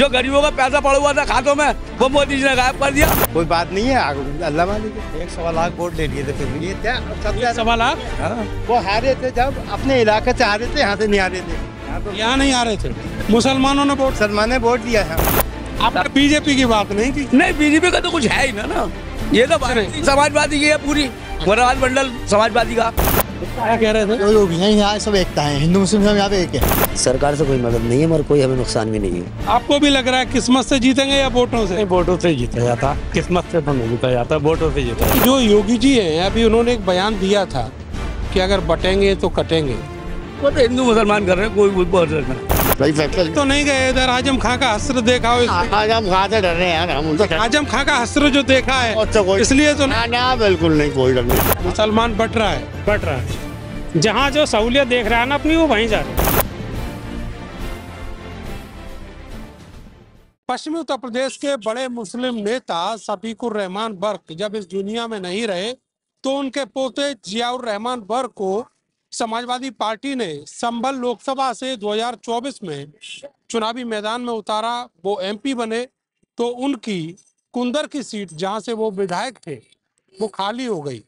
जो गरीबों का पैसा पड़ा हुआ था खातों में वो मोदी जी ने गायब कर दिया कोई बात नहीं है अल्लाह मालिक एक सवा लाख वोट ले लिए थे फिर ये क्या सवा लाख हाँ। वो हारे थे जब अपने इलाके से हारे थे यहाँ से नहीं आ रहे थे यहाँ तो- नहीं आ रहे थे मुसलमानों ने वोट सलमान ने वोट दिया है आपने बीजेपी की बात नहीं की नहीं बीजेपी का तो कुछ है ही ना ना ये तो समाजवादी की है पूरी मंडल समाजवादी का क्या कह रहे थे यहाँ सब हिंदू मुस्लिम एक है सरकार से कोई मदद नहीं है मगर कोई हमें नुकसान भी नहीं है आपको भी लग रहा है किस्मत से जीतेंगे या वोटों से वोटों से जीता जाता किस्मत से तो नहीं जीता जाता वोटों से जीता जो योगी जी है अभी उन्होंने एक बयान दिया था कि अगर बटेंगे तो कटेंगे वो तो हिंदू मुसलमान कर रहे हैं कोई कोई फैक्टर तो नहीं गए इधर आजम खां का हस्त्र देखा हो आजम खां से डर रहे हैं हम उनसे आजम खां का हस्त्र जो देखा है तो इसलिए तो ना ना बिल्कुल नहीं कोई डर नहीं मुसलमान बट रहा है बट रहा है जहाँ जो सहूलियत देख रहा है ना अपनी वो वहीं जा रहे है पश्चिमी उत्तर प्रदेश के बड़े मुस्लिम नेता सफीकुर रहमान बर्क जब इस दुनिया में नहीं रहे तो उनके पोते जियाउर रहमान बर्क को समाजवादी पार्टी ने संभल लोकसभा से 2024 में चुनावी मैदान में उतारा वो एमपी बने तो उनकी कुंदर की सीट जहां से वो विधायक थे वो खाली हो गई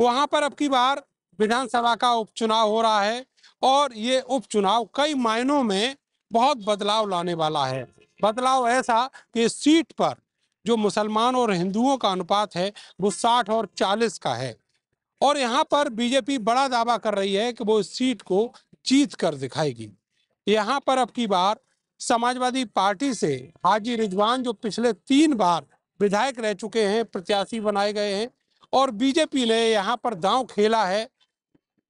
वहां पर अब की बार विधानसभा का उपचुनाव हो रहा है और ये उपचुनाव कई मायनों में बहुत बदलाव लाने वाला है बदलाव ऐसा कि सीट पर जो मुसलमान और हिंदुओं का अनुपात है वो साठ और चालीस का है और यहाँ पर बीजेपी बड़ा दावा कर रही है कि वो इस सीट को जीत कर दिखाएगी यहाँ पर अब की बार समाजवादी पार्टी से हाजी रिजवान जो पिछले तीन बार विधायक रह चुके हैं प्रत्याशी बनाए गए हैं और बीजेपी ने यहाँ पर दांव खेला है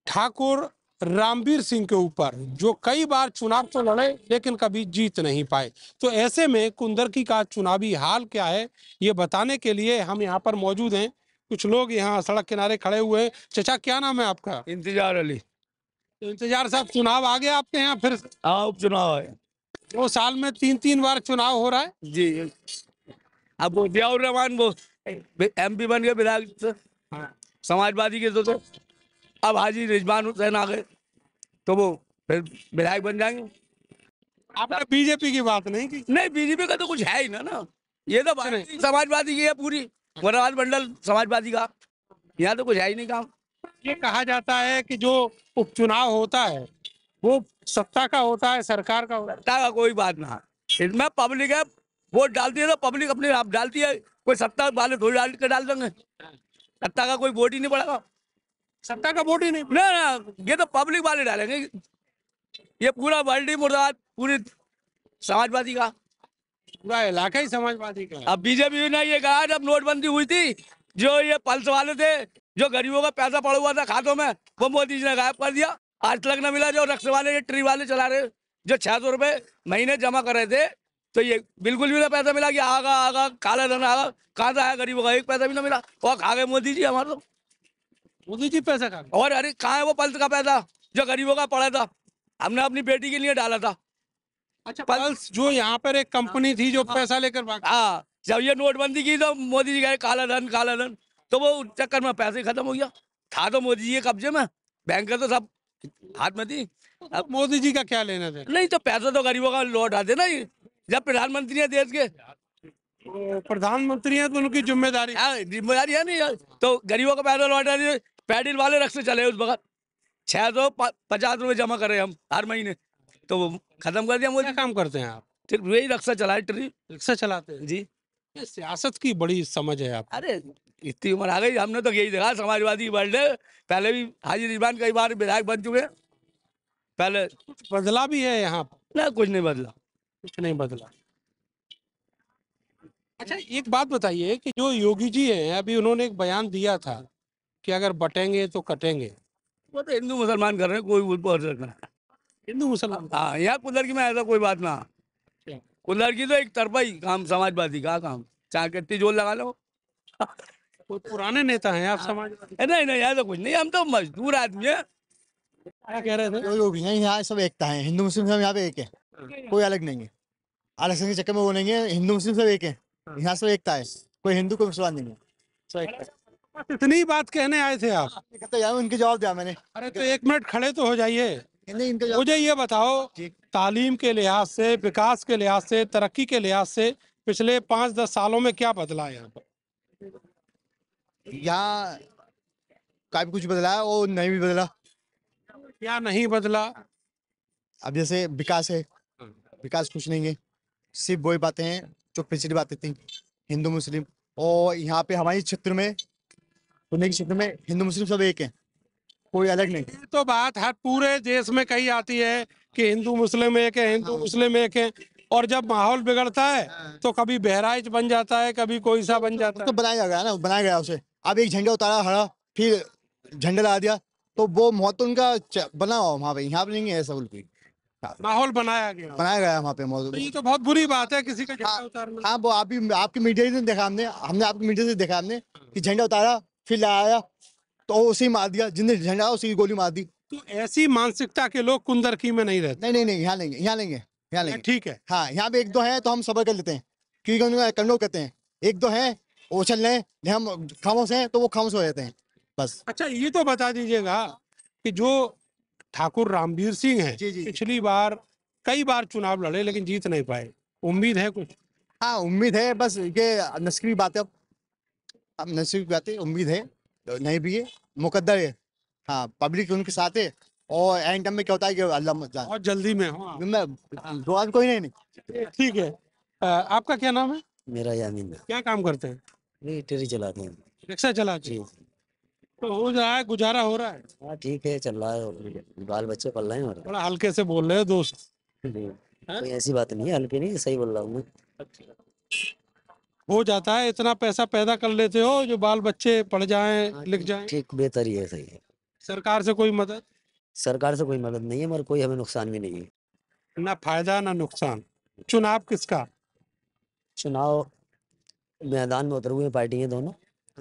ठाकुर रामवीर सिंह के ऊपर जो कई बार चुनाव तो लड़े लेकिन कभी जीत नहीं पाए तो ऐसे में कुंदरकी का चुनावी हाल क्या है ये बताने के लिए हम यहाँ पर मौजूद हैं कुछ लोग यहाँ सड़क किनारे खड़े हुए हैं चचा क्या नाम है आपका इंतजार अली इंतजार साहब चुनाव आ गया आपके यहाँ फिर हाँ उपचुनाव है वो साल में तीन तीन बार चुनाव हो रहा है जी अब वो जियाउर रहमान वो एम पी बन गए विधायक हाँ। समाजवादी के तो थे अब हाजी रिजवान हुसैन आ गए तो वो फिर विधायक बन जाएंगे आपने बीजेपी की बात नहीं की नहीं बीजेपी का तो कुछ है ही ना ना ये तो समाजवादी की है पूरी वनराज मंडल समाजवादी का यहाँ तो कुछ है ही नहीं काम ये कहा जाता है कि जो उपचुनाव होता है वो सत्ता का होता है सरकार का होता है सत्ता का कोई बात ना इसमें पब्लिक है वोट डालती है तो पब्लिक अपने आप डालती है कोई सत्ता वाले थोड़ी तो डाल के डाल देंगे सत्ता का कोई वोट ही नहीं पड़ेगा सत्ता का वोट ही नहीं ना ना ये तो पब्लिक वाले डालेंगे ये पूरा वर्ल्ड ही मुर्दाबाद पूरी समाजवादी का पूरा इलाका ही समाजवादी का अब बीजेपी ने ये कहा जब नोटबंदी हुई थी जो ये पल्स वाले थे जो गरीबों का पैसा पड़ा हुआ था खातों में वो मोदी जी ने गायब कर दिया आज तक न मिला जो रक्स वाले ये ट्री वाले चला रहे जो छह सौ रुपए महीने जमा कर रहे थे तो ये बिल्कुल भी ना पैसा मिला कि आगा आगा काला धन आगा कहाँ से आया गरीबों का एक पैसा भी ना मिला वो खा गए मोदी जी हमारे तो मोदी जी पैसा खा और अरे कहाँ है वो पल्स का पैसा जो गरीबों का पड़ा था हमने अपनी बेटी के लिए डाला था अच्छा पल्स जो यहाँ पर एक हाँ, कंपनी थी जो हाँ। पैसा लेकर हाँ जब ये नोटबंदी की तो मोदी जी कह काला धन काला धन तो वो चक्कर में पैसे खत्म हो गया था तो मोदी जी के कब्जे में बैंक तो सब हाथ में थी तो अब मोदी जी का क्या लेना था नहीं तो पैसा तो गरीबों का लौट आते ना जब प्रधानमंत्री है देश के तो प्रधानमंत्री है तो उनकी जिम्मेदारी हाँ, जिम्मेदारी है नहीं तो गरीबों का पैसा लौट आते पैडिल वाले रख से चले उस वक्त छह सौ पचास रुपए जमा करे हम हर महीने तो खत्म कर दिया मुझे क्या काम करते हैं आप ठीक वही रक्षा चला रिक्शा चलाते हैं जी सियासत की बड़ी समझ है आप अरे इतनी उम्र आ गई हमने तो यही देखा समाजवादी वर्ल्ड पहले भी हाजी रिजवान कई बार विधायक बन चुके पहले बदला भी है यहाँ ना कुछ नहीं बदला कुछ नहीं बदला अच्छा एक बात बताइए कि जो योगी जी हैं अभी उन्होंने एक बयान दिया था कि अगर बटेंगे तो कटेंगे वो तो हिंदू मुसलमान कर रहे हैं कोई उसको पर हिंदू मुसलमान हाँ यहाँ कुल्लर की में ऐसा कोई बात ना कुल्लर की तो एक तरफा ही काम समाजवादी का काम कितनी जोर लगा लो कोई पुराने नेता हैं आप हाँ। समाजवादी नहीं नहीं ऐसा कुछ नहीं हम तो मजदूर आदमी है क्या कह रहे थे यहाँ सब एकता है हिंदू मुस्लिम सब यहाँ पे एक है कोई अलग नहीं है आरक्षण के चक्कर में वो नहीं है हिंदू मुस्लिम सब एक है यहाँ सब एकता है कोई हिंदू कोई मुसलमान नहीं है सब एकता है इतनी बात कहने आए थे आप हाँ, उनके जवाब दिया मैंने अरे तो एक मिनट खड़े तो हो जाइए मुझे ये बताओ तालीम के लिहाज से विकास के लिहाज से तरक्की के लिहाज से पिछले पाँच दस सालों में क्या बदला है यहाँ पर यहाँ काफी कुछ बदला है और नहीं भी बदला क्या नहीं बदला अब जैसे विकास है विकास कुछ नहीं है सिर्फ वही बातें हैं जो पिछली बातें थी हिंदू मुस्लिम और यहाँ पे हमारे क्षेत्र में पुणे के क्षेत्र में हिंदू मुस्लिम सब एक हैं कोई अलग नहीं ये तो बात हर पूरे देश में कही आती है कि हिंदू मुस्लिम एक है हिंदू हाँ। मुस्लिम एक है और जब माहौल बिगड़ता है हाँ। तो कभी बहराइच बन जाता है कभी कोई सा बन तो जाता तो है तो बनाया गया ना बनाया गया उसे अब एक झंडा उतारा हरा फिर झंडा ला दिया तो वो मौत तो उनका बना हुआ वहाँ पे यहाँ पे नहीं है ऐसा बिल्कुल हाँ। माहौल बनाया गया बनाया गया वहाँ पे मौजूद तो ये तो बहुत बुरी बात है किसी का झंडा उतारना हाँ वो आप भी आपकी मीडिया से देखा हमने हमने आपकी मीडिया से देखा हमने कि झंडा उतारा फिर लाया तो उसी मार दिया जिन्हें झंडा उसी गोली मार दी तो ऐसी मानसिकता के लोग की में नहीं रहते नहीं नहीं नहीं यहाँ लेंगे यहाँ लेंगे यहाँ लेंगे ठीक है हाँ यहाँ पे एक दो है तो हम सबर कर लेते हैं क्योंकि कंडो कहते हैं एक दो है वो चल रहे हम खामोश हैं तो वो खामोश हो जाते हैं बस अच्छा ये तो बता दीजिएगा कि जो ठाकुर रामवीर सिंह है पिछली बार कई बार चुनाव लड़े लेकिन जीत नहीं पाए उम्मीद है कुछ हाँ उम्मीद है बस ये नस्करी बात है अब नस्करी बात है उम्मीद है नहीं भी है मुकद्दर है हाँ पब्लिक उनके साथ है और एंड टाइम में क्या होता है कि अल्लाह और जल्दी में हाँ। मैं दुआ कोई नहीं, ठीक है आपका क्या नाम है मेरा यामीन क्या काम करते हैं टेरी चलाते हैं रिक्शा चलाते हैं तो हो रहा है गुजारा हो रहा है हाँ ठीक है चल रहा है बाल बच्चे पल रहे हैं बड़ा हल्के से बोल रहे हो दोस्त हाँ? कोई ऐसी बात नहीं है हल्के नहीं सही बोल रहा हूँ मैं अच्छा। हो जाता है इतना पैसा पैदा कर लेते हो जो बाल बच्चे पढ़ जाए हाँ लिख जाए ठीक बेहतर ही है सही है सरकार से कोई मदद सरकार से कोई मदद नहीं है मगर कोई हमें नुकसान भी नहीं है ना फायदा ना नुकसान चुनाव किसका चुनाव मैदान में उतर हुए पार्टी है दोनों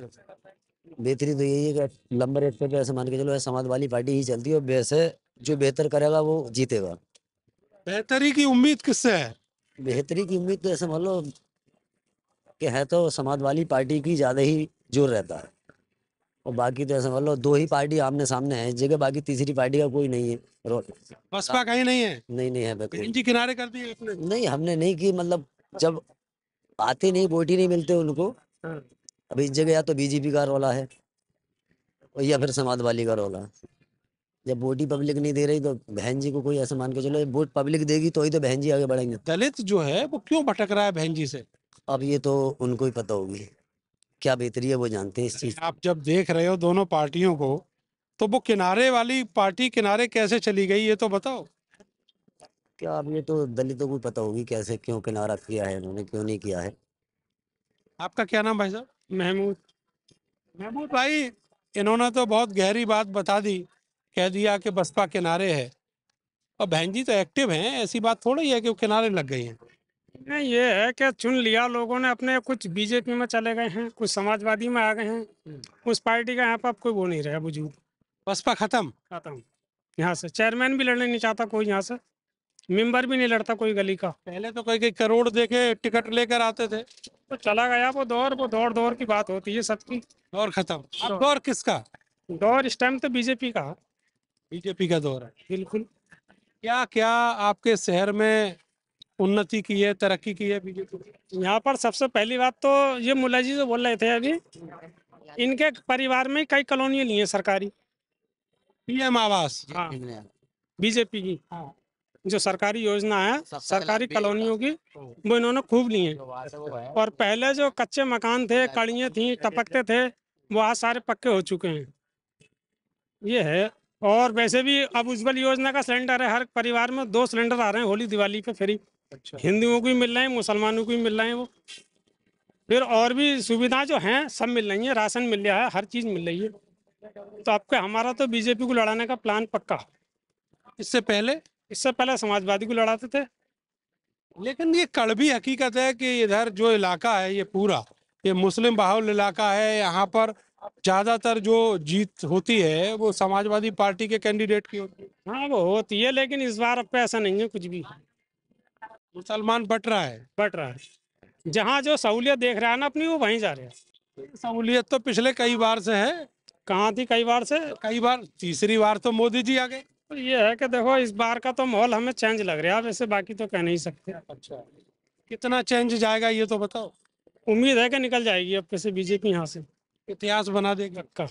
बेहतरी तो यही है कि लंबर एक पे ऐसे मान के चलो समाज वाली पार्टी ही चलती है वैसे जो बेहतर करेगा वो जीतेगा बेहतरी की उम्मीद किससे है बेहतरी की उम्मीद तो ऐसे मान लो कि है तो समाजवादी पार्टी की ज़्यादा ही जोर रहता है और बाकी तो ऐसा मान दो ही पार्टी आमने सामने है जगह बाकी तीसरी पार्टी का कोई नहीं है बसपा कहीं नहीं है नहीं नहीं है जी किनारे कर दिए नहीं हमने नहीं की मतलब जब आते नहीं वोट ही नहीं मिलते उनको अब इस जगह या तो बीजेपी का रोला है और या फिर समाजवादी का रोला जब वोट ही पब्लिक नहीं दे रही तो बहन जी को कोई ऐसा मान के चलो वोट पब्लिक देगी तो ही तो बहन जी आगे बढ़ेंगे दलित जो है वो क्यों भटक रहा है बहन जी से अब ये तो उनको ही पता होगी क्या बेहतरी है वो जानते हैं इस चीज आप जब देख रहे हो दोनों पार्टियों को तो वो किनारे वाली पार्टी किनारे कैसे चली गई ये तो बताओ क्या अब ये तो दलितों को पता होगी कैसे क्यों किनारा किया है उन्होंने क्यों नहीं किया है आपका क्या नाम भाई साहब महमूद महमूद भाई इन्होंने तो बहुत गहरी बात बता दी कह दिया कि बसपा किनारे है और बहन जी तो एक्टिव हैं ऐसी बात थोड़ी है कि वो किनारे लग गई हैं नहीं ये है कि चुन लिया लोगों ने अपने कुछ बीजेपी में चले गए हैं कुछ समाजवादी में आ गए हैं हम्म। उस पार्टी का यहाँ पर कोई वो नहीं रहा बुजुर्ग बसपा खत्म खत्म यहाँ से चेयरमैन भी लड़ने नहीं चाहता कोई यहाँ से मेंबर भी नहीं लड़ता कोई गली का पहले तो कोई कई करोड़ देखे टिकट लेकर आते थे तो चला गया वो दौर वो दौर दौर की बात होती है सबकी दौर खत्म तो दौर किसका दौर इस टाइम तो बीजेपी का बीजेपी का दौर है बिल्कुल क्या क्या आपके शहर में उन्नति की है तरक्की की है बीजेपी यहाँ पर सबसे पहली बात तो ये मुला जी जो बोल रहे थे अभी इनके परिवार में कई कॉलोनियाँ ली हैं सरकारी पीएम आवास हाँ बीजेपी की हाँ। जो सरकारी योजना है सरकारी कॉलोनियों की वो इन्होंने खूब ली है और पहले जो कच्चे मकान थे कड़ियाँ तो थी टपकते थे वो आज सारे पक्के हो चुके हैं ये है और वैसे भी अब उज्जवल योजना का सिलेंडर है हर परिवार में दो सिलेंडर आ रहे हैं होली दिवाली पे फ्री अच्छा। हिंदुओं को भी मिल रहे हैं मुसलमानों को भी मिल रहे हैं वो फिर और भी सुविधा जो हैं सब मिल रही है राशन मिल रहा है हर चीज़ मिल रही है तो आपके हमारा तो बीजेपी को लड़ाने का प्लान पक्का इससे पहले इससे पहले समाजवादी को लड़ाते थे लेकिन ये कड़बी हकीकत है कि इधर जो इलाका है ये पूरा ये मुस्लिम बाहुल इलाका है यहाँ पर ज्यादातर जो जीत होती है वो समाजवादी पार्टी के कैंडिडेट की होती है हाँ वो होती है लेकिन इस बार अब तो ऐसा नहीं है कुछ भी मुसलमान बट रहा है बट रहा है जहाँ जो सहूलियत देख रहा है ना अपनी वो वहीं जा रहे हैं सहूलियत तो पिछले कई बार से है कहाँ थी कई बार से कई बार तीसरी बार तो मोदी जी आ गए तो ये है कि देखो इस बार का तो माहौल हमें चेंज लग रहा है वैसे बाकी तो कह नहीं सकते अच्छा कितना चेंज जाएगा ये तो बताओ उम्मीद है कि निकल जाएगी अब कैसे बीजेपी यहाँ से इतिहास बना देगा पक्का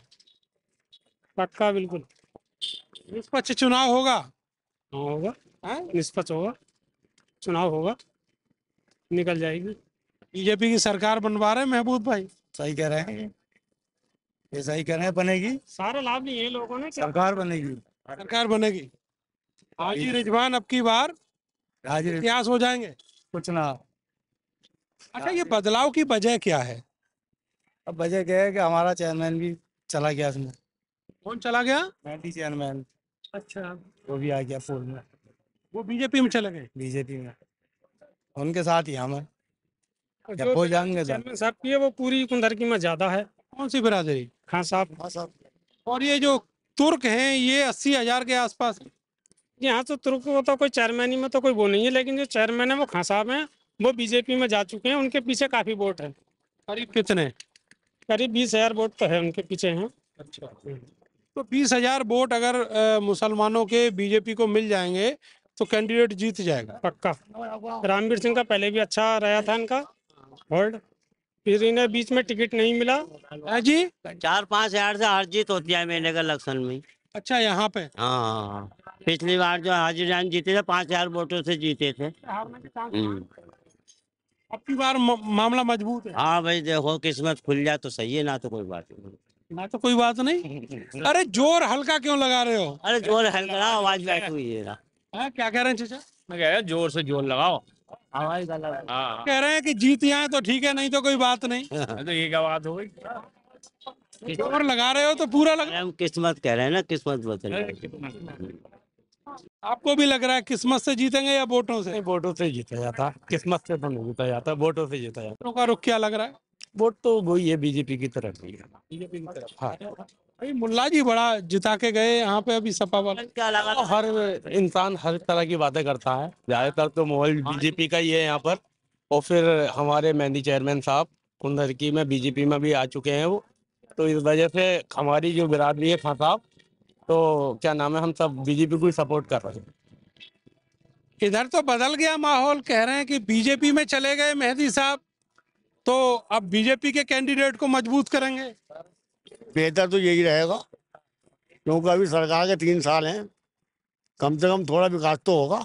पक्का बिल्कुल निष्पक्ष चुनाव होगा हाँ, होगा हाँ? निष्पक्ष होगा चुनाव होगा निकल जाएगी बीजेपी की सरकार बनवा रहे महबूब भाई सही कह रहे हैं ये सही कह रहे हैं बनेगी सारा लाभ नहीं है लोगों ने सरकार बनेगी सरकार बनेगी हाजी रिजवान अब की बार हाजी इतिहास हो जाएंगे कुछ ना अच्छा ये बदलाव की वजह क्या है अब वजह क्या है कि हमारा चेयरमैन भी चला गया उसमें कौन चला गया चेयरमैन अच्छा वो भी आ गया फोन में वो बीजेपी में चले गए बीजेपी में उनके साथ ही हम जब हो जाएंगे साहब की है वो पूरी की में ज्यादा है कौन सी बिरादरी खान साहब खान साहब और ये जो तुर्क हैं ये अस्सी हजार के आसपास यहाँ तो तुर्क वो तो कोई चेयरमैन में तो कोई वो नहीं है लेकिन जो चेयरमैन है वो खान साहब हैं वो बीजेपी में जा चुके हैं उनके पीछे काफी वोट है करीब कितने करीब बीस हजार वोट तो है उनके पीछे हैं अच्छा तो बीस हजार वोट अगर मुसलमानों के बीजेपी को मिल जाएंगे तो कैंडिडेट जीत जाएगा पक्का रामवीर सिंह का पहले भी अच्छा रहा था इनका होल्ड फिर इन्हें बीच में टिकट नहीं मिला जी चार पाँच हजार से हार जीत होती है मेरे का इलेक्शन में अच्छा यहाँ पे हाँ पिछली बार जो हाजी जान जीते थे पाँच हजार वोटों से जीते थे हम्म। हम्म। अब की बार मामला मजबूत है हाँ भाई देखो किस्मत खुल जाए तो सही है ना तो कोई बात नहीं ना तो कोई बात नहीं अरे जोर हल्का क्यों लगा रहे हो अरे जोर हल्का आवाज बैठ हुई है ना हैं हाँ, क्या कह रहे हैं चाचा मैं कह रहा जोर से जोर लगाओ हमारी हाँ कह रहे हैं कि जीत जाए तो ठीक है नहीं तो कोई बात नहीं तो ये क्या बात हो गई जोर लगा रहे हो तो पूरा लगा हम किस्मत कह रहे हैं ना किस्मत बदल आपको भी लग रहा है किस्मत से जीतेंगे या वोटों से वोटों से जीता जाता किस्मत से तो नहीं जीता जाता वोटों से जीता जाता का रुख क्या लग रहा है वोट तो वही है बीजेपी की तरफ बीजेपी की तरफ हाँ अभी मुल्ला जी बड़ा जिता के गए यहाँ पे अभी सपा वाले क्या तो हर इंसान हर तरह की बातें करता है ज्यादातर तो माहौल हाँ बीजेपी का ही है यहाँ पर और फिर हमारे मेहंदी चेयरमैन साहब कुंदरकी में बीजेपी में भी आ चुके हैं वो तो इस वजह से हमारी जो बिरादरी है खान साहब तो क्या नाम है हम सब बीजेपी को ही सपोर्ट कर रहे हैं इधर तो बदल गया माहौल कह रहे हैं कि बीजेपी में चले गए मेहंदी साहब तो अब बीजेपी के कैंडिडेट को मजबूत करेंगे बेहतर तो यही रहेगा क्योंकि अभी सरकार के तीन साल हैं कम से कम थोड़ा विकास तो होगा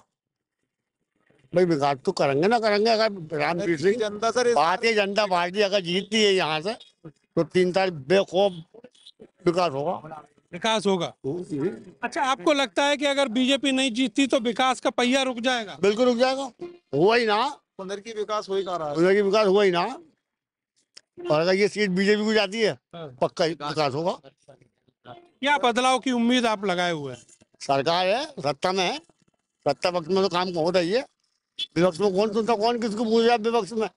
भाई विकास तो करेंगे ना करेंगे अगर रामप्रीत सिंह जनता सर भारतीय जनता पार्टी अगर जीतती है यहाँ से तो तीन साल बेखौफ विकास होगा विकास होगा अच्छा आपको लगता है कि अगर बीजेपी नहीं जीतती तो विकास का पहिया रुक जाएगा बिल्कुल रुक जाएगा हुआ ही ना उधर की विकास हुआ ही ना उधर की विकास हुआ ही ना और अगर ये सीट बीजेपी को जाती है हाँ। पक्का विकास होगा क्या बदलाव की उम्मीद आप लगाए हुए हैं सरकार है सत्ता में है सत्ता पक्ष में तो काम होता ही है विपक्ष में कौन सुनता कौन किसको पूछ रहा विपक्ष में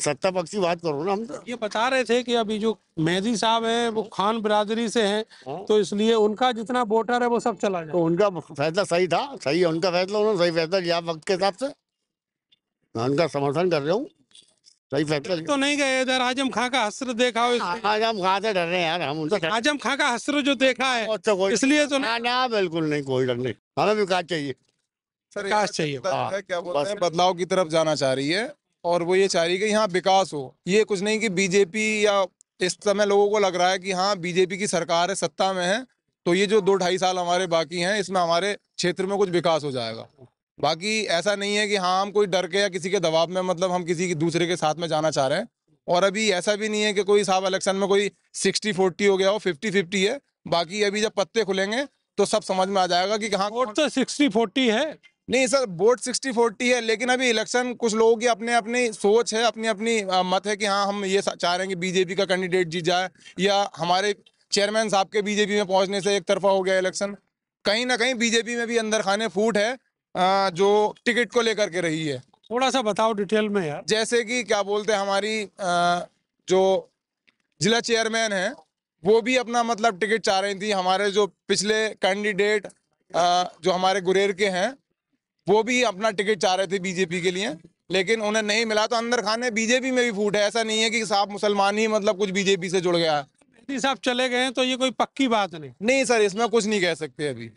सत्ता पक्ष की बात करो ना हम तो ये बता रहे थे कि अभी जो मेहदी साहब है वो हाँ। खान बिरादरी से हैं हाँ। तो इसलिए उनका जितना वोटर है वो सब चला जाए तो उनका फैसला सही था सही है उनका फैसला उन्होंने सही फैसला लिया वक्त के हिसाब से मैं उनका समर्थन कर रहा हूँ सही फैक्टर तो नहीं गए इधर आजम खां का हसर देखा हाँ, आजम खां से डर रहे हैं यार हम उनसे आजम खां का हसर जो देखा है तो इसलिए तो ना ना बिल्कुल नहीं कोई डर नहीं हमें विकास चाहिए सर विकास चाहिए क्या बोलते हैं बदलाव की तरफ जाना चाह रही है और वो ये चाह रही है कि यहाँ विकास हो ये कुछ नहीं कि बीजेपी या इस समय लोगों को लग रहा है कि हाँ बीजेपी की सरकार है सत्ता में है तो ये जो दो ढाई साल हमारे बाकी हैं इसमें हमारे क्षेत्र में कुछ विकास हो जाएगा बाकी ऐसा नहीं है कि हाँ हम कोई डर के या किसी के दबाव में मतलब हम किसी के दूसरे के साथ में जाना चाह रहे हैं और अभी ऐसा भी नहीं है कि कोई साहब इलेक्शन में कोई सिक्सटी फोर्टी हो गया हो फिफ्टी फिफ्टी है बाकी अभी जब पत्ते खुलेंगे तो सब समझ में आ जाएगा कि हाँ वोट तो सिक्सटी फोर्टी है नहीं सर वोट सिक्सटी फोर्टी है लेकिन अभी इलेक्शन कुछ लोगों की अपने अपनी सोच है अपनी अपनी मत है कि हाँ हम ये चाह रहे हैं कि बीजेपी का कैंडिडेट जीत जाए या हमारे चेयरमैन साहब के बीजेपी में पहुंचने से एक तरफा हो गया इलेक्शन कहीं ना कहीं बीजेपी में भी अंदर खाने फूट है जो टिकट को लेकर के रही है थोड़ा सा बताओ डिटेल में यार जैसे कि क्या बोलते हैं हमारी जो जिला चेयरमैन है वो भी अपना मतलब टिकट चाह रही थी हमारे जो पिछले कैंडिडेट जो हमारे गुरेर के हैं वो भी अपना टिकट चाह रहे थे बीजेपी के लिए लेकिन उन्हें नहीं मिला तो अंदर खाने बीजेपी में भी फूट है ऐसा नहीं है कि साहब मुसलमान ही मतलब कुछ बीजेपी से जुड़ गया है साहब चले गए तो ये कोई पक्की बात नहीं नहीं सर इसमें कुछ नहीं कह सकते अभी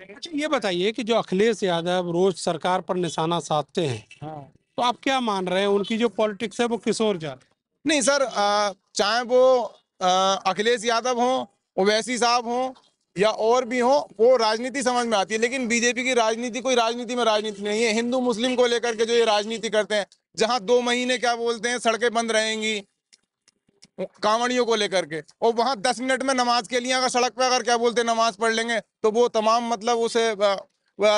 अच्छा ये बताइए कि जो अखिलेश यादव रोज सरकार पर निशाना साधते हैं हाँ। तो आप क्या मान रहे हैं उनकी जो पॉलिटिक्स है वो किस ओर जा रही नहीं सर चाहे वो अखिलेश यादव हो ओवैसी साहब हो या और भी हो वो राजनीति समझ में आती है लेकिन बीजेपी की राजनीति कोई राजनीति में राजनीति नहीं है हिंदू मुस्लिम को लेकर के जो ये राजनीति करते हैं जहाँ दो महीने क्या बोलते हैं सड़कें बंद रहेंगी कांवड़ियों को लेकर के और वहाँ दस मिनट में नमाज के लिए अगर सड़क पर अगर क्या बोलते नमाज पढ़ लेंगे तो वो तमाम मतलब उसे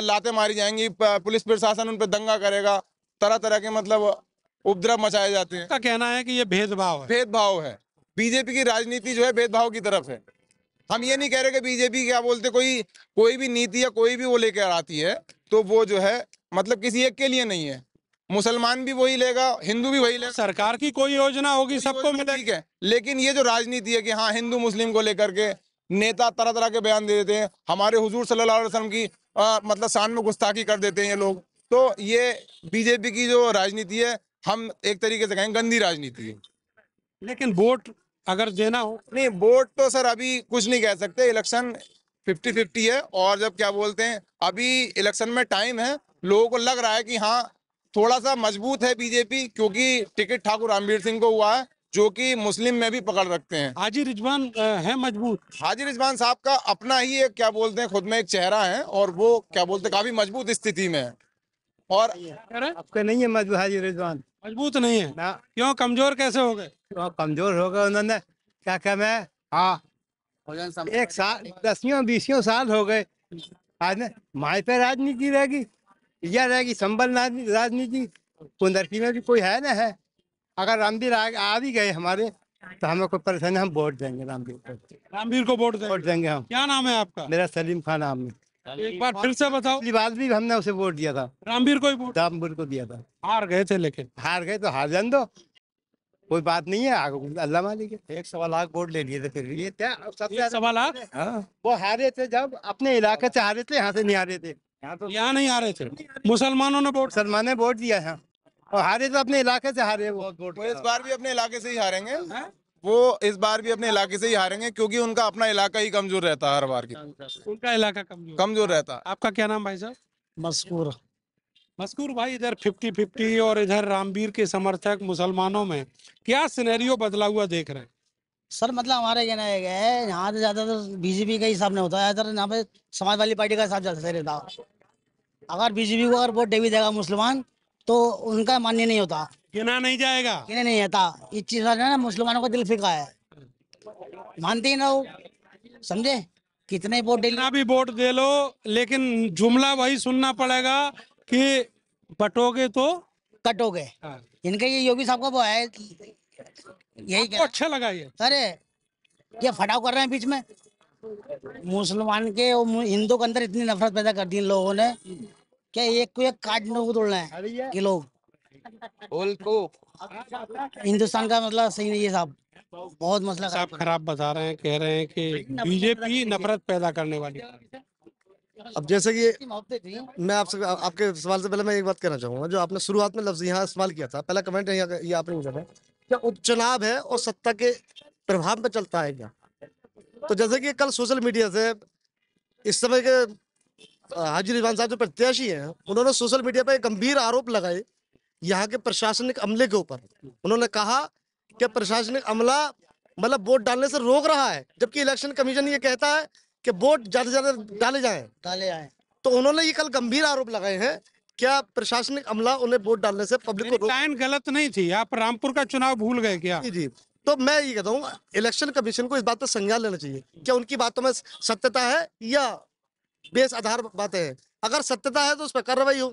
लाते मारी जाएंगी पुलिस प्रशासन उन पर दंगा करेगा तरह तरह के मतलब उपद्रव मचाए जाते हैं का कहना है कि ये भेदभाव है भेदभाव है बीजेपी की राजनीति जो है भेदभाव की तरफ है हम ये नहीं कह रहे कि बीजेपी क्या बोलते कोई कोई भी नीति या कोई भी वो लेकर आती है तो वो जो है मतलब किसी एक के लिए नहीं है मुसलमान भी वही लेगा हिंदू भी वही लेगा सरकार की कोई योजना होगी सबको मिलेगी ठीक है लेकिन ये जो राजनीति है कि हाँ हिंदू मुस्लिम को लेकर के नेता तरह तरह के बयान दे देते हैं हमारे हुजूर सल्लल्लाहु अलैहि वसल्लम की आ, मतलब शान में गुस्ताखी कर देते हैं ये लोग तो ये बीजेपी की जो राजनीति है हम एक तरीके से कहें गंदी राजनीति है लेकिन वोट अगर देना हो नहीं वोट तो सर अभी कुछ नहीं कह सकते इलेक्शन फिफ्टी फिफ्टी है और जब क्या बोलते हैं अभी इलेक्शन में टाइम है लोगों को लग रहा है कि हाँ थोड़ा सा मजबूत है बीजेपी क्योंकि टिकट ठाकुर रामवीर सिंह को हुआ है जो कि मुस्लिम में भी पकड़ रखते हैं हाजी रिजवान है मजबूत हाजी रिजवान साहब का अपना ही एक क्या बोलते हैं खुद में एक चेहरा है और वो क्या बोलते हैं काफी मजबूत स्थिति में है और आपके नहीं है मजबूत हाजी रिजवान मजबूत नहीं है ना क्यों कमजोर कैसे हो गए क्यों कमजोर हो गए उन्होंने क्या क्या मैं हाँ एक साल दसियों बीसियों साल हो गए आज माए पे राजनीति रहेगी यह रहेगी संबल राजनीति पुनर्की में भी कोई है ना है अगर रामवीर आ, आ भी गए हमारे तो हमें कोई परेशानी हम वोट देंगे रामवीर को रामवीर को वोट देंगे वोट देंगे हम क्या नाम है आपका मेरा सलीम खान नाम है एक बार फिर से बताओ भी हमने उसे वोट दिया था रामवीर को ही वोट रामवीर को दिया था हार गए थे लेकिन हार गए तो हार जान दो कोई बात नहीं है आगे अल्लाह मालिक है एक सवा लाख वोट ले लिए थे फिर ये क्या सवा लाख हाँ। वो हारे थे जब अपने इलाके से हारे थे यहाँ से नहीं हारे थे यहाँ तो यहाँ नहीं आ रहे थे मुसलमानों ने वोट मुसलमान ने वोट दिया है और हारे तो अपने इलाके से हारे वोट इस बार भी अपने इलाके से ही हारेंगे हाँ? वो इस बार भी अपने इलाके से ही हारेंगे क्योंकि उनका अपना इलाका ही कमजोर रहता है हर बार की उनका इलाका कमजोर कमजोर रहता है आपका क्या नाम भाई साहब मस्कूर मस्कूर भाई इधर फिफ्टी फिफ्टी और इधर रामवीर के समर्थक मुसलमानों में क्या सिनेरियो बदला हुआ देख रहे हैं सर मतलब हमारे कहना है यहाँ से ज्यादा तो बीजेपी का ही सामने होता है इधर यहाँ पे समाजवादी पार्टी का साथ ज्यादा सही रहता है अगर बीजेपी को अगर वोट दे भी देगा मुसलमान तो उनका मान्य नहीं होता गिना नहीं जाएगा गिना नहीं जाता इस चीज ना मुसलमानों का दिल फिका है मानते ही ना वो समझे कितने वोट देना भी वोट दे लो लेकिन जुमला वही सुनना पड़ेगा कि बटोगे तो कटोगे हाँ। इनके ये योगी साहब का वो है यही अच्छा लगा ये अरे ये फटाव कर रहे हैं बीच में मुसलमान के और हिंदू के अंदर इतनी नफरत पैदा कर दी इन लोगों ने क्या एक को एक काट तोड़ना है कि लोग हिंदुस्तान का मतलब सही नहीं है साहब बहुत मसला साहब खराब बता रहे हैं कह रहे हैं कि बीजेपी नफरत पैदा करने वाली अब जैसे कि मैं आपसे आपके सवाल से पहले मैं एक बात कहना चाहूंगा जो आपने शुरुआत में लफ्ज यहाँ इस्तेमाल किया था पहला कमेंट ये आपने क्या उपचुनाव है और सत्ता के प्रभाव में चलता है क्या तो जैसे कि कल सोशल मीडिया से इस समय के हाजी रिजवान साहब जो प्रत्याशी हैं उन्होंने सोशल मीडिया पर गंभीर आरोप लगाए यहाँ के प्रशासनिक अमले के ऊपर उन्होंने कहा कि प्रशासनिक अमला मतलब वोट डालने से रोक रहा है जबकि इलेक्शन कमीशन ये कहता है कि वोट ज्यादा से ज्यादा डाले जाए डाले जाए तो उन्होंने ये कल गंभीर आरोप लगाए हैं क्या प्रशासनिक अमला उन्हें वोट डालने से पब्लिक को गलत नहीं थी आप रामपुर का चुनाव भूल गए क्या जी तो मैं ये कहता हूँ इलेक्शन कमीशन को इस बात पर संज्ञान लेना चाहिए क्या उनकी बातों में सत्यता है या बेस आधार बातें हैं अगर सत्यता है तो उस पर कार्रवाई हो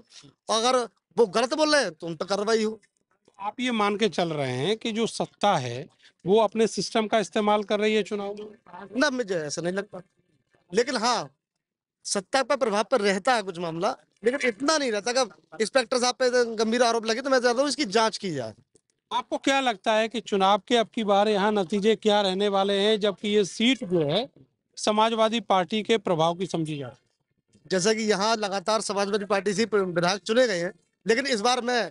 अगर वो गलत बोल रहे हैं तो उन पर कार्रवाई हो आप ये मान के चल रहे हैं कि जो सत्ता है वो अपने सिस्टम का इस्तेमाल कर रही है चुनाव में ना मुझे ऐसा नहीं लगता लेकिन हाँ सत्ता पर प्रभाव पर रहता है कुछ मामला लेकिन इतना नहीं रहता अगर इंस्पेक्टर साहब पे गंभीर आरोप लगे तो मैं चाहता हूँ इसकी जाँच की जाए आपको क्या लगता है कि चुनाव के अब की बार यहाँ नतीजे क्या रहने वाले हैं जबकि ये सीट जो है समाजवादी पार्टी के प्रभाव की समझी जाती रही जैसा कि यहाँ लगातार समाजवादी पार्टी से विधायक चुने गए हैं लेकिन इस बार मैं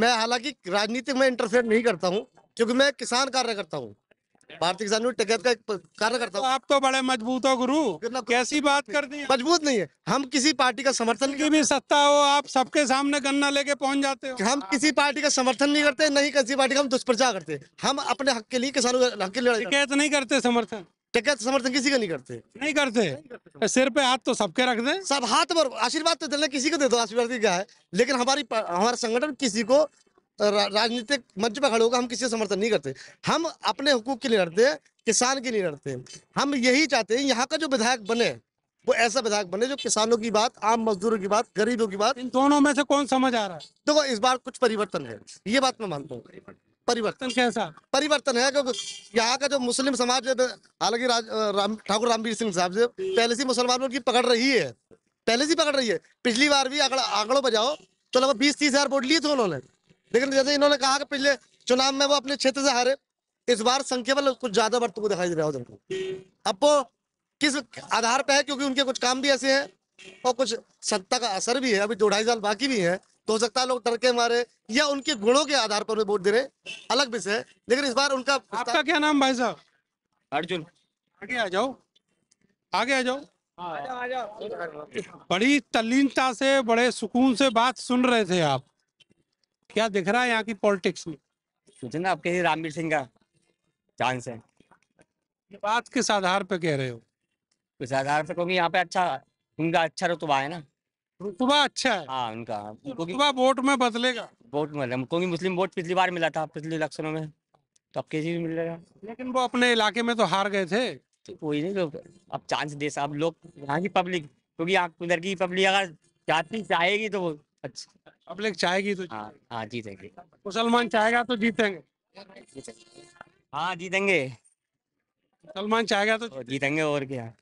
मैं हालांकि राजनीति में इंटरफेयर नहीं करता हूँ क्योंकि मैं किसान कार्यकर्ता हूँ भारतीय किसान टिकट का कार्य कार्यकर्ता तो आप तो बड़े मजबूत हो गुरु कैसी बात कर दी मजबूत नहीं है हम किसी पार्टी का समर्थन की भी सत्ता हो आप सबके सामने गन्ना लेके पहुंच जाते हो हम किसी पार्टी का समर्थन नहीं करते नहीं किसी पार्टी का हम दुष्प्रचार करते हम अपने हक के लिए किसानों का हक के लिए टिकैत नहीं करते समर्थन टिकैत समर्थन किसी का नहीं करते नहीं करते सिर पे हाथ तो सबके रख दे सब हाथ पर आशीर्वाद तो देना किसी को दे दो आशीर्वाद क्या है लेकिन हमारी हमारा संगठन किसी को राजनीतिक मंच पर खड़े होकर हम किसी का समर्थन नहीं करते हम अपने हुकूक के लिए लड़ते किसान के लिए लड़ते हम यही चाहते हैं यहाँ का जो विधायक बने वो ऐसा विधायक बने जो किसानों की बात आम मजदूरों की बात गरीबों की बात इन दोनों में से कौन समझ आ रहा है देखो इस बार कुछ परिवर्तन है ये बात मैं मानता हूँ परिवर्तन कैसा परिवर्तन है क्योंकि यहाँ का जो मुस्लिम समाज है हालांकि राम, ठाकुर रामवीर सिंह साहब से पहले से मुसलमानों की पकड़ रही है पहले से पकड़ रही है पिछली बार भी आंकड़ों बजाओ तो लगभग बीस तीस हजार वोट लिए थे उन्होंने लेकिन जैसे इन्होंने कहा कि पिछले चुनाव में वो अपने क्षेत्र से हारे इस बार संख्या बल कुछ ज्यादा बढ़ते हुए दिखाई दे रहा है अब वो किस आधार पर है क्योंकि उनके कुछ काम भी ऐसे हैं और कुछ सत्ता का असर भी है अभी दो ढाई साल बाकी भी है तो हो सकता है लोग तड़के मारे या उनके गुणों के आधार पर वोट दे रहे अलग विषय है लेकिन इस बार उनका आपका क्या नाम भाई साहब अर्जुन आगे आ जाओ आगे आ जाओ हाँ, बड़ी तल्लीनता से बड़े सुकून से बात सुन रहे थे आप क्या दिख रहा है यहाँ की पॉलिटिक्स में कुछ ना आपके रामवीर सिंह का चांस है ये बात किस आधार पे कह रहे हो किस आधार पे क्योंकि यहाँ पे अच्छा उनका अच्छा रुतबा है ना रुतबा अच्छा है हाँ उनका तो रुतबा वोट में बदलेगा वोट में बदलेगा क्योंकि मुस्लिम वोट पिछली बार मिला था पिछले इलेक्शनों में तो अब के भी मिल जाएगा लेकिन वो अपने इलाके में तो हार गए थे कोई तो नहीं तो अब चांस दे सब लोग यहाँ की पब्लिक क्योंकि यहाँ उधर की पब्लिक अगर जाती चाहेगी तो अच्छा पब्लिक चाहेगी तो हाँ हाँ जीतेंगे मुसलमान चाहेगा तो जीतेंगे हाँ जीतेंगे मुसलमान चाहेगा तो जीतेंगे और क्या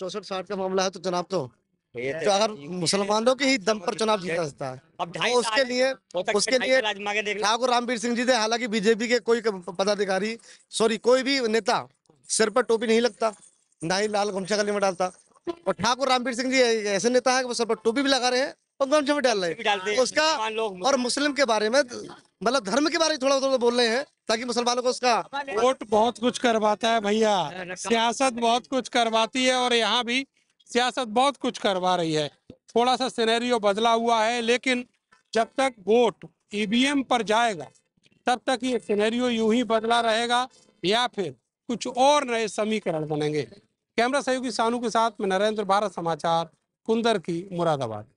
चौसठ साठ का मामला है तो चुनाव तो।, तो तो अगर मुसलमानों के ही दम पर तो चुनाव जीता तो सकता है अब तो उसके लिए उसके लिए ठाकुर रामवीर सिंह जी थे हालांकि बीजेपी के कोई पदाधिकारी सॉरी कोई भी नेता सिर पर टोपी नहीं लगता ना ही लाल गमछा गली में डालता और ठाकुर रामवीर सिंह जी ऐसे नेता है कि वो सिर पर टोपी भी लगा रहे हैं और गमछे में डाल रहे उसका और मुस्लिम के बारे में मतलब धर्म के बारे में थोड़ा थोड़ा तो बोल रहे हैं ताकि मुसलमानों को उसका वोट बहुत कुछ करवाता है भैया सियासत बहुत कुछ करवाती है और यहाँ भी सियासत बहुत कुछ करवा रही है थोड़ा सा सिनेरियो बदला हुआ है लेकिन जब तक वोट ईवीएम e पर जाएगा तब तक ये सिनेरियो यूं ही बदला रहेगा या फिर कुछ और नए समीकरण बनेंगे कैमरा सहयोगी सानू के साथ में नरेंद्र भारत समाचार कुंदर की मुरादाबाद